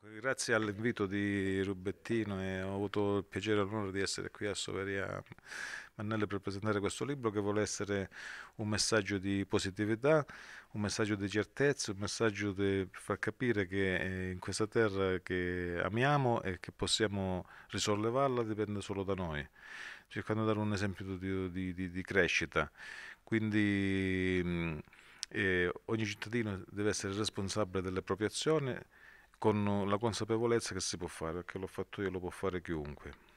Grazie all'invito di Rubettino e ho avuto il piacere e l'onore di essere qui a Soveria Mannelle per presentare questo libro che vuole essere un messaggio di positività, un messaggio di certezza, un messaggio per far capire che eh, in questa terra che amiamo e che possiamo risollevarla dipende solo da noi, cercando di dare un esempio di, di, di, di crescita. Quindi mm, eh, ogni cittadino deve essere responsabile delle proprie azioni con la consapevolezza che si può fare, perché l'ho fatto io, lo può fare chiunque.